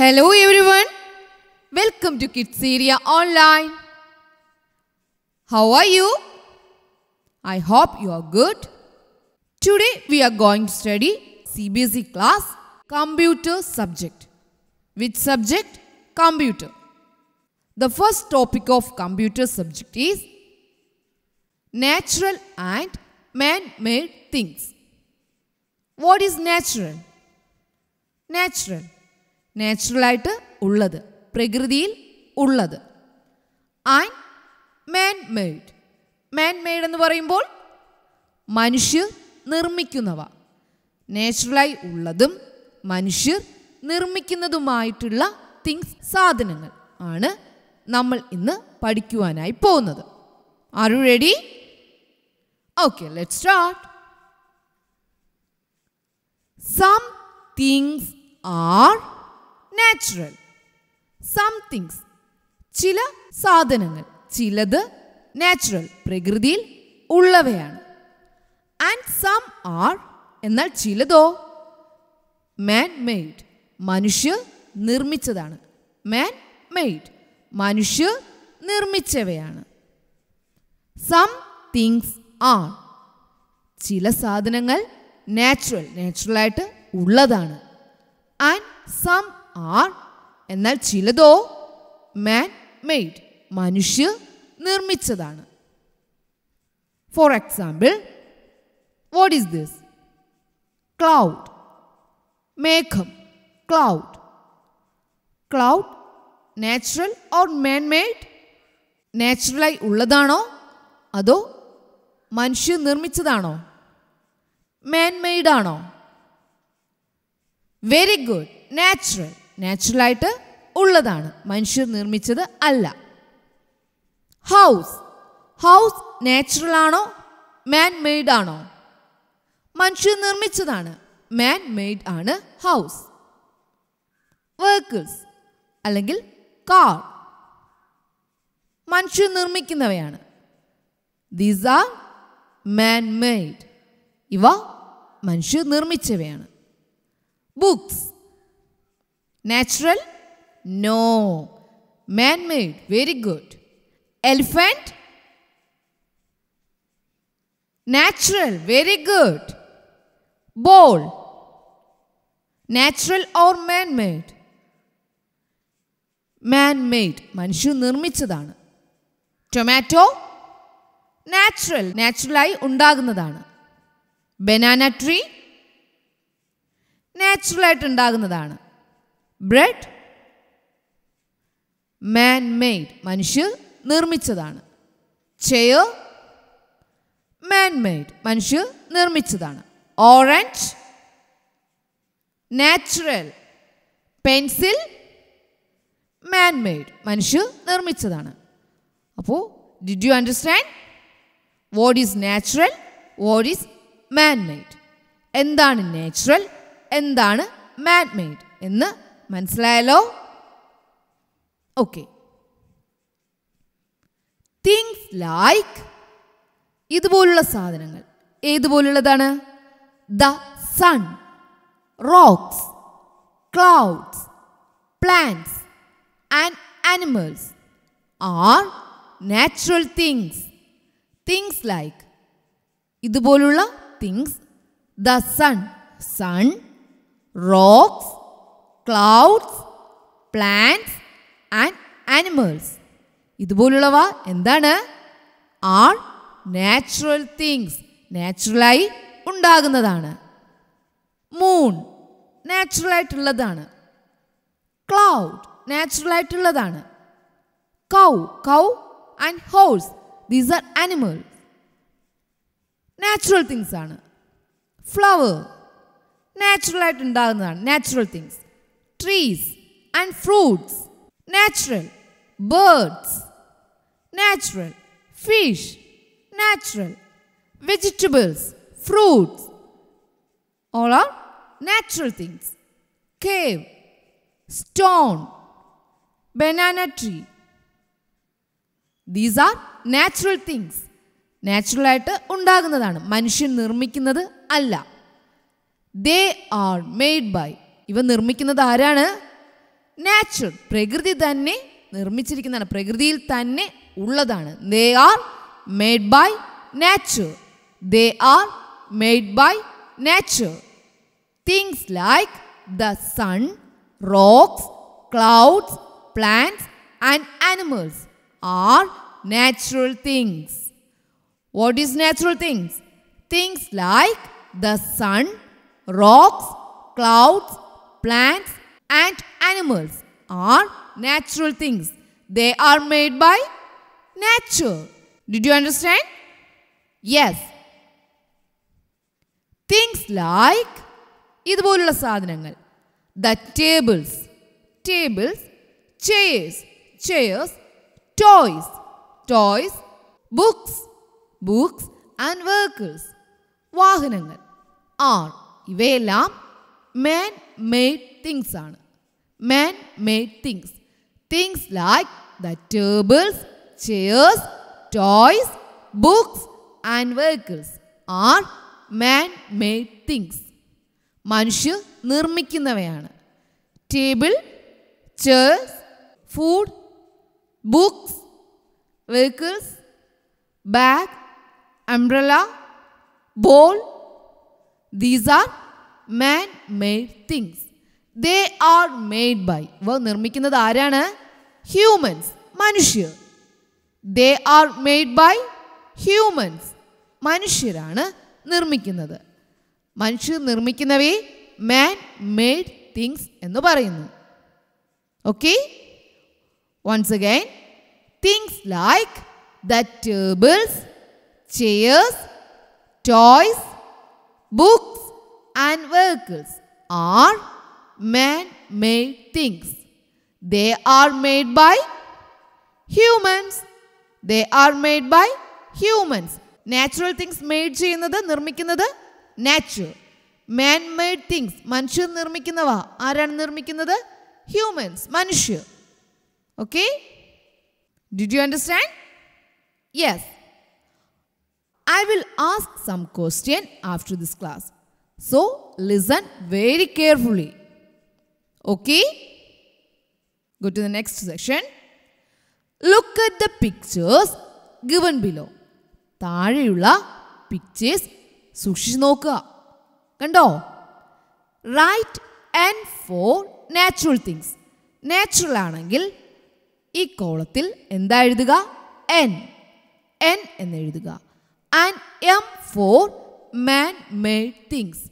Hello everyone. Welcome to Kidseria Online. How are you? I hope you are good. Today we are going to study CBC class Computer subject. Which subject? Computer. The first topic of computer subject is natural and man-made things. What is natural? Natural നാച്ചുറലായിട്ട് ഉള്ളത് പ്രകൃതിയിൽ ഉള്ളത് and man made man made എന്ന് പറയുമ്പോൾ മനുഷ്യർ നിർമ്മിക്കുന്നവ നാച്ചുറലായി ഉള്ളതും മനുഷ്യർ നിർമ്മിക്കുന്നതുമായിട്ടുള്ള things സാധനങ്ങൾ ആണ് നമ്മൾ ഇന്ന് പഠിക്കുവാനായി പോകുന്നത് are you ready okay let start some things are natural some things ചില സാധനങ്ങൾ ചിലത് നാച്ചുറൽ പ്രകൃതിയിൽ ഉള്ളവയാണ് ആൻഡ് സം ആർ എന്നാൽ ചിലതോ മാൻ മെയ്ഡ് മനുഷ്യ നിർമ്മിച്ചതാണ് മാൻ മെയ്ഡ് മനുഷ്യ നിർമ്മിച്ചവയാണ് സം തിങ്സ് ആർ ചില സാധനങ്ങൾ നാച്ചുറൽ നാച്ചുറലായിട്ട് ഉള്ളതാണ് ആൻഡ് സം ആർ എന്നാൽ ചിലതോ മാൻ മെയ്ഡ് മനുഷ്യ നിർമ്മിച്ചതാണ് for example what is this cloud മേഘം cloud cloud natural or man made നാച്ചുറലായി ഉള്ളതാണോ അതോ മനുഷ്യ നിർമ്മിച്ചതാണോ മാൻ മെയ്ഡാണോ വെരി ഗുഡ് നാച്ചുറൽ നാച്ചുറലായിട്ട് ഉള്ളതാണ് മനുഷ്യർ നിർമ്മിച്ചത് അല്ല ഹൗസ് ഹൗസ് നാച്ചുറൽ ആണോ മാൻ മെയ്ഡ് ആണോ മനുഷ്യർ നിർമ്മിച്ചതാണ് മാൻ മെയ്ഡ് ആണ് ഹൗസ് വെഹിക്കിൾസ് അല്ലെങ്കിൽ കാർ മനുഷ്യർ നിർമ്മിക്കുന്നവയാണ് ദീസ് ആർ മാൻ മെയ്ഡ് ഇവ മനുഷ്യർ നിർമ്മിച്ചവയാണ് books natural no man made very good elephant natural very good ball natural or man made man made മനുഷ്യൻ നിർമ്മിച്ചതാണ് ടൊമാറ്റോ നാച്ചുറൽ നാച്ചുറലായി ഉണ്ടാകുന്നതാണ് ബനാന ട്രീ നാച്ചുറലായിട്ട് ഉണ്ടാകുന്നതാണ് ബ്രെഡ് മാൻ മെയ്ഡ് മനുഷ്യർ നിർമ്മിച്ചതാണ് ചെയർ മാൻ മെയ്ഡ് മനുഷ്യർ നിർമ്മിച്ചതാണ് orange natural pencil man made മനുഷ്യർ നിർമ്മിച്ചതാണ് അപ്പോൾ did you understand what is natural what is man made എന്താണ് നാച്ചുറൽ എന്താണ് മാൻ മെയ്ഡ് എന്ന് മനസ്സിലായല്ലോ ഓക്കെ തിങ്സ് ലൈക്ക് ഇതുപോലുള്ള സാധനങ്ങൾ ഏതുപോലുള്ളതാണ് the sun rocks clouds plants and animals are natural things things like ഇതുപോലുള്ള things the sun sun rocks clouds plants and animals ഇതുപോലുള്ളവ എന്താണ് ആൾ നാച്ചുറൽ തിങ്സ് നാച്ചുറലായി ഉണ്ടാകുന്നതാണ് മൂൺ നാച്ചുറലായിട്ടുള്ളതാണ് ക്ലൗഡ് നാച്ചുറലായിട്ടുള്ളതാണ് cow cow and horse these are animal natural things ആണ് flower നാച്ചുറലായിട്ട് ഉണ്ടാകുന്നതാണ് natural things trees and fruits, natural, birds, natural, fish, natural, vegetables, fruits, all are natural things. Cave, stone, banana tree. These are natural things. നാച്ചുറലായിട്ട് ഉണ്ടാകുന്നതാണ് മനുഷ്യൻ നിർമ്മിക്കുന്നത് alla. They are made by. ഇവ നിർമ്മിക്കുന്നത് ആരാണ് നാച്ചുറൽ പ്രകൃതി തന്നെ നിർമ്മിച്ചിരിക്കുന്നതാണ് പ്രകൃതിയിൽ തന്നെ ഉള്ളതാണ് they are made by nature they are made by nature things like the sun rocks clouds plants and animals are natural things what is natural things things like the sun rocks clouds Plants and animals are natural things. They are made by nature. Did you understand? Yes. Things like ഇതുപോലുള്ള സാധനങ്ങൾ The tables Tables Chairs Chairs Toys Toys Books Books And vehicles വാഹനങ്ങൾ are ഇവയെല്ലാം man made things ആണ് man made things things like the tables chairs toys books and vehicles are man made things മനുഷ്യർ നിർമ്മിക്കുന്നവയാണ് table chairs, food books vehicles bag umbrella ball these are man made things they are made by ഇവ നിർമ്മിക്കുന്നത് ആരാണ് humans മനുഷ്യർ they are made by humans മനുഷ്യരാണ് നിർമ്മിക്കുന്നത് മനുഷ്യർ നിർമ്മിക്കുന്നവയെ മാൻ മെയ്ഡ് തിങ്സ് എന്ന് പറയുന്നു okay once again things like the tables chairs toys books and vehicles are man-made things. They are made by humans. They are made by humans. Natural things made cheyyunnathu nirmikkunnathu natural. Man-made things manushya nirmikkunnava aaraanu nirmikkunnathu humans manushya. Okay? Did you understand? Yes. I will ask some question after this class. So listen very carefully okay go to the next section look at the pictures given below താഴെയുള്ള pictures സൂക്ഷിച്ച് നോക്കുക കണ്ടോ right and for natural things natural ആണെങ്കിൽ ഈ കോളത്തിൽ എന്താ എഴുതുക N N എന്ന് എഴുതുക and M for man made things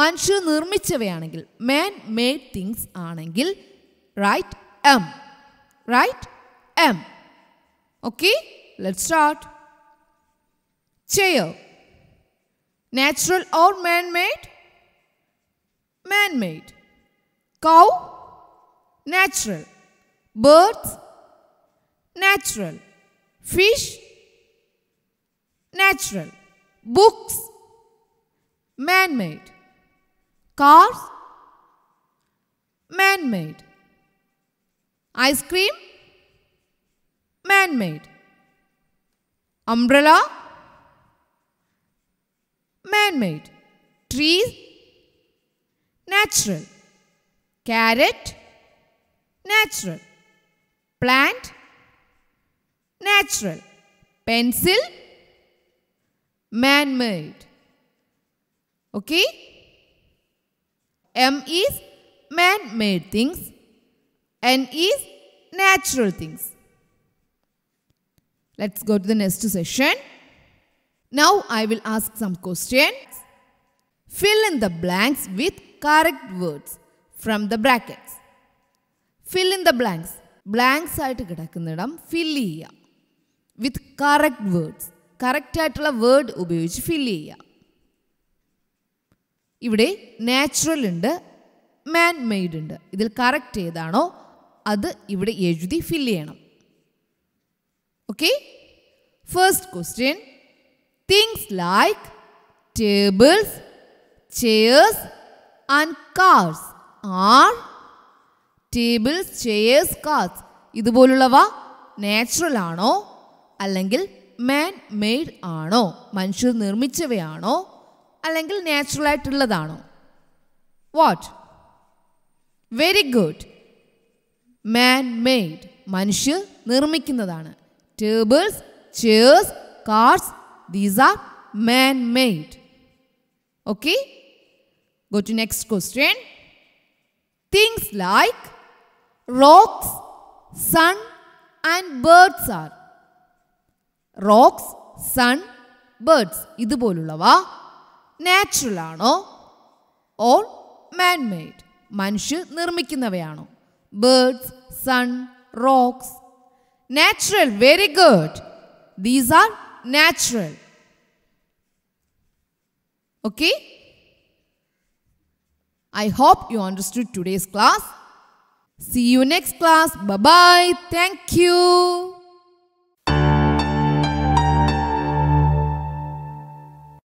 മനുഷ്യർ നിർമ്മിച്ചവയാണെങ്കിൽ മാൻ മെയ്ഡ് തിങ്സ് ആണെങ്കിൽ right M right M okay let start chair natural or man made man made cow natural. Birds, natural. Fish, natural. Books, man-made. Cars, man-made. Ice cream, man-made. Umbrella, man-made. Trees, natural. Carrot, natural. Plant, natural. Pencil, man-made. Okay? M is man-made things. N is natural things. Let's go to the next session. Now I will ask some questions. Fill in the blanks with correct words from the brackets. Fill in the blanks. Blanks ആയിട്ട് കിടക്കുന്നിടം fill ചെയ്യുക with correct words കറക്റ്റായിട്ടുള്ള word ഉപയോഗിച്ച് fill ചെയ്യുക ഇവിടെ natural ഉണ്ട് മാൻ made ഉണ്ട് ഇതിൽ കറക്റ്റ് ഏതാണോ അത് ഇവിടെ എഴുതി ഫിൽ ചെയ്യണം okay first question things like tables chairs and cars are tables chairs cars ഇതുപോലുള്ളവ നാച്ചുറൽ ആണോ അല്ലെങ്കിൽ മാൻ മെയ്ഡ് ആണോ മനുഷ്യർ നിർമ്മിച്ചവയാണോ അല്ലെങ്കിൽ നാച്ചുറലായിട്ടുള്ളതാണോ what very good man made മനുഷ്യർ നിർമ്മിക്കുന്നതാണ് tables chairs cars these are man made okay go to next question things like rocks sun and birds are rocks sun birds ഇതുപോലുള്ളവ നാച്ചുറൽ ആണോ ഓർ മാൻ മെയ്ഡ് മനുഷ്യർ നിർമ്മിക്കുന്നവയാണോ birds sun rocks natural very good these are natural okay I hope you understood today's class. See you next class. Bye bye. Thank you.